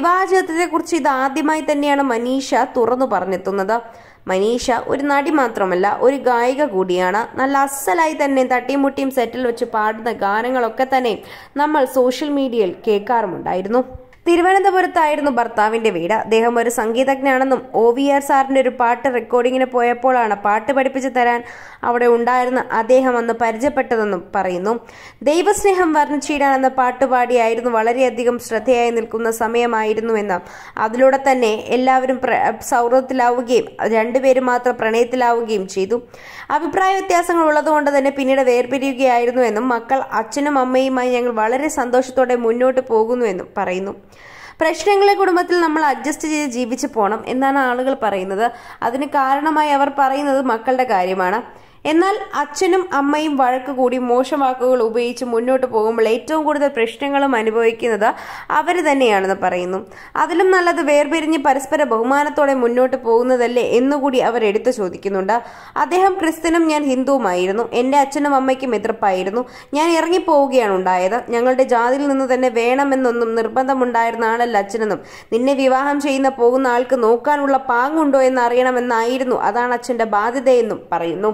കുറിച്ച് ഇത് ആദ്യമായി തന്നെയാണ് മനീഷ തുറന്നു പറഞ്ഞെത്തുന്നത് മനീഷ ഒരു നടി മാത്രമല്ല ഒരു ഗായിക കൂടിയാണ് നല്ല അസ്സലായി തന്നെ മുട്ടിയും സെറ്റിൽ വെച്ച് പാടുന്ന ഗാനങ്ങളൊക്കെ തന്നെ നമ്മൾ സോഷ്യൽ മീഡിയയിൽ കേൾക്കാറുമുണ്ടായിരുന്നു തിരുവനന്തപുരത്തായിരുന്നു ഭർത്താവിന്റെ വീട് അദ്ദേഹം ഒരു സംഗീതജ്ഞനാണെന്നും ഒ വി ആർ സാറിന്റെ ഒരു പാട്ട് റെക്കോർഡിങ്ങിന് പോയപ്പോഴാണ് പാട്ട് പഠിപ്പിച്ചു തരാൻ അവിടെ ഉണ്ടായിരുന്ന അദ്ദേഹം അന്ന് പരിചയപ്പെട്ടതെന്നും പറയുന്നു ദൈവസ്നേഹം വർണ്ണിച്ചിടാൻ എന്ന പാട്ടുപാടിയായിരുന്നു വളരെയധികം ശ്രദ്ധയായി നിൽക്കുന്ന എന്ന് അതിലൂടെ തന്നെ എല്ലാവരും സൗഹൃദത്തിലാവുകയും രണ്ടുപേരും മാത്രം പ്രണയത്തിലാവുകയും ചെയ്തു അഭിപ്രായ വ്യത്യാസങ്ങൾ ഉള്ളതുകൊണ്ട് തന്നെ പിന്നീട് വേർപിരിയുകയായിരുന്നുവെന്നും മക്കൾ അച്ഛനും അമ്മയുമായി ഞങ്ങൾ വളരെ സന്തോഷത്തോടെ മുന്നോട്ട് പോകുന്നുവെന്നും പറയുന്നു പ്രശ്നങ്ങളെ കുടുംബത്തിൽ നമ്മൾ അഡ്ജസ്റ്റ് ചെയ്ത് ജീവിച്ചു പോകണം എന്നാണ് ആളുകൾ പറയുന്നത് അതിന് കാരണമായി അവർ പറയുന്നത് മക്കളുടെ കാര്യമാണ് എന്നാൽ അച്ഛനും അമ്മയും വഴക്ക് കൂടി മോശം വാക്കുകൾ ഉപയോഗിച്ച് മുന്നോട്ട് പോകുമ്പോൾ ഏറ്റവും കൂടുതൽ പ്രശ്നങ്ങളും അനുഭവിക്കുന്നത് അവർ തന്നെയാണെന്ന് പറയുന്നു അതിലും നല്ലത് വേർപിരിഞ്ഞ് പരസ്പര ബഹുമാനത്തോടെ മുന്നോട്ട് പോകുന്നതല്ലേ എന്നുകൂടി അവർ എടുത്തു ചോദിക്കുന്നുണ്ട് അദ്ദേഹം ക്രിസ്ത്യനും ഞാൻ ഹിന്ദുവുമായിരുന്നു എൻ്റെ അച്ഛനും അമ്മയ്ക്കും എതിർപ്പായിരുന്നു ഞാൻ ഇറങ്ങിപ്പോവുകയാണ് ഉണ്ടായത് ഞങ്ങളുടെ ജാതിയിൽ നിന്ന് തന്നെ വേണമെന്നൊന്നും നിർബന്ധമുണ്ടായിരുന്ന ആളല്ല അച്ഛനെന്നും നിന്നെ വിവാഹം ചെയ്യുന്ന പോകുന്ന ആൾക്ക് നോക്കാനുള്ള പാങ്ങുണ്ടോ എന്ന് അറിയണമെന്നായിരുന്നു അതാണ് അച്ഛൻ്റെ ബാധ്യതയെന്നും പറയുന്നു